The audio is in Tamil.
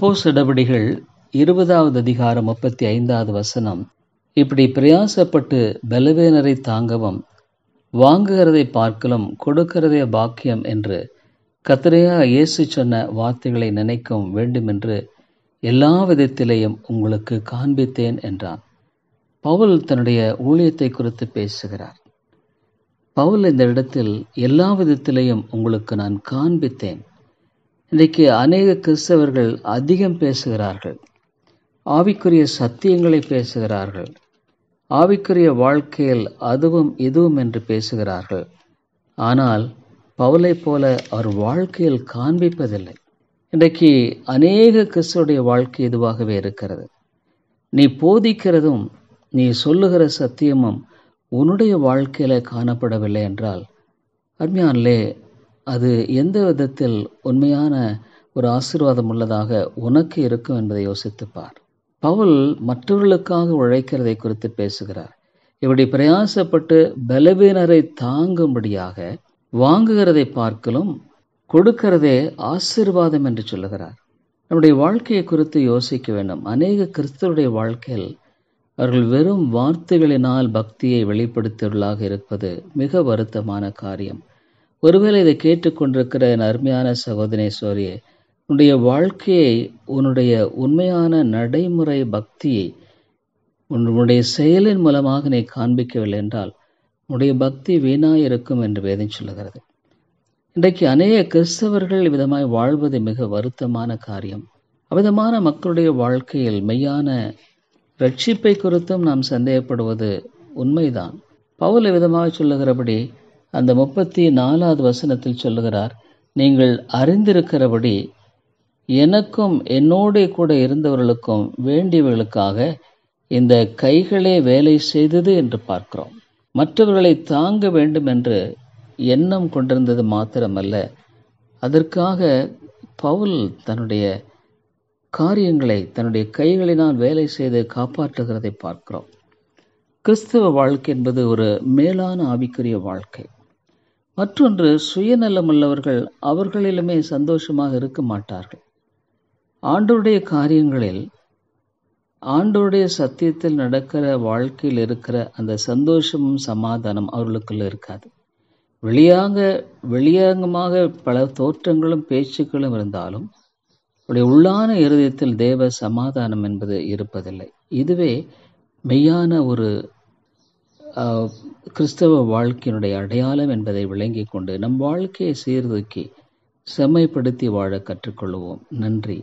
அப்போஸ் இடபடிகள் இருபதாவது அதிகாரம் முப்பத்தி ஐந்தாவது வசனம் இப்படி பிரயாசப்பட்டு பலவேனரை தாங்கவும் வாங்குகிறதை பார்க்கலும் கொடுக்கிறதே பாக்கியம் என்று கத்திரையா இயேசு சொன்ன வார்த்தைகளை நினைக்கும் வேண்டுமென்று எல்லா விதத்திலேயும் உங்களுக்கு காண்பித்தேன் என்றான் பவுல் தன்னுடைய ஊழியத்தை குறித்து பேசுகிறார் பவுல் இந்த இடத்தில் எல்லா விதத்திலேயும் உங்களுக்கு நான் காண்பித்தேன் இன்றைக்கு அநேக கிறிஸ்தவர்கள் அதிகம் பேசுகிறார்கள் ஆவிக்குரிய சத்தியங்களை பேசுகிறார்கள் ஆவிக்குரிய வாழ்க்கையில் அதுவும் இதுவும் என்று பேசுகிறார்கள் ஆனால் பவுலை போல அவர் வாழ்க்கையில் காண்பிப்பதில்லை இன்றைக்கு அநேக கிறிஸ்துடைய வாழ்க்கை இதுவாகவே இருக்கிறது நீ போதிக்கிறதும் நீ சொல்லுகிற சத்தியமும் உன்னுடைய வாழ்க்கையில் காணப்படவில்லை என்றால் அருமையானலே அது எந்த விதத்தில் உண்மையான ஒரு ஆசீர்வாதம் உள்ளதாக உனக்கு இருக்கும் என்பதை யோசித்துப்பார் பவுல் மற்றவர்களுக்காக உழைக்கிறதை குறித்து பேசுகிறார் இப்படி பிரயாசப்பட்டு பலவீனரை தாங்கும்படியாக வாங்குகிறதை பார்க்கலும் கொடுக்கிறதே ஆசிர்வாதம் என்று சொல்லுகிறார் நம்முடைய வாழ்க்கையை குறித்து யோசிக்க வேண்டும் அநேக கிறிஸ்தவருடைய வாழ்க்கையில் அவர்கள் வெறும் வார்த்தைகளினால் பக்தியை வெளிப்படுத்தியவர்களாக இருப்பது மிக வருத்தமான காரியம் ஒருவேளை இதை கேட்டுக்கொண்டிருக்கிற என் அருமையான சகோதரி சோரியே உன்னுடைய வாழ்க்கையை உன்னுடைய உண்மையான நடைமுறை பக்தியை உன்னுடைய செயலின் மூலமாக நீ காண்பிக்கவில்லை என்றால் உன்னுடைய பக்தி வீணாய் இருக்கும் என்று வேதம் சொல்லுகிறது இன்றைக்கு அநேக கிறிஸ்தவர்கள் விதமாய் வாழ்வது மிக வருத்தமான காரியம் அவ்விதமான மக்களுடைய வாழ்க்கையில் மெய்யான ரட்சிப்பை குறித்தும் நாம் சந்தேகப்படுவது உண்மைதான் பவுல விதமாக சொல்லுகிறபடி அந்த முப்பத்தி நாலாவது வசனத்தில் சொல்லுகிறார் நீங்கள் அறிந்திருக்கிறபடி எனக்கும் என்னோட கூட இருந்தவர்களுக்கும் வேண்டியவர்களுக்காக இந்த கைகளே வேலை செய்தது என்று பார்க்கிறோம் மற்றவர்களை தாங்க வேண்டும் என்று எண்ணம் கொண்டிருந்தது மாத்திரமல்ல அதற்காக பவுல் தன்னுடைய காரியங்களை தன்னுடைய கைகளினால் வேலை செய்து காப்பாற்றுகிறதை பார்க்கிறோம் கிறிஸ்தவ வாழ்க்கை என்பது ஒரு மேலான ஆவிக்குரிய வாழ்க்கை மற்றொன்று சுயநலம் உள்ளவர்கள் அவர்களிலுமே சந்தோஷமாக இருக்க மாட்டார்கள் ஆண்டோருடைய காரியங்களில் ஆண்டோடைய சத்தியத்தில் நடக்கிற வாழ்க்கையில் இருக்கிற அந்த சந்தோஷமும் சமாதானம் அவர்களுக்குள்ள இருக்காது வெளியாங்க வெளியாங்கமாக பல தோற்றங்களும் பேச்சுக்களும் இருந்தாலும் அவருடைய உள்ளான இருதயத்தில் தேவ சமாதானம் என்பது இருப்பதில்லை இதுவே மெய்யான ஒரு கிறிஸ்தவ வாழ்க்கையினுடைய அடையாளம் என்பதை விளங்கி கொண்டு நம் வாழ்க்கையை சீர்தூக்கி செம்மைப்படுத்தி வாழ கற்றுக்கொள்வோம் நன்றி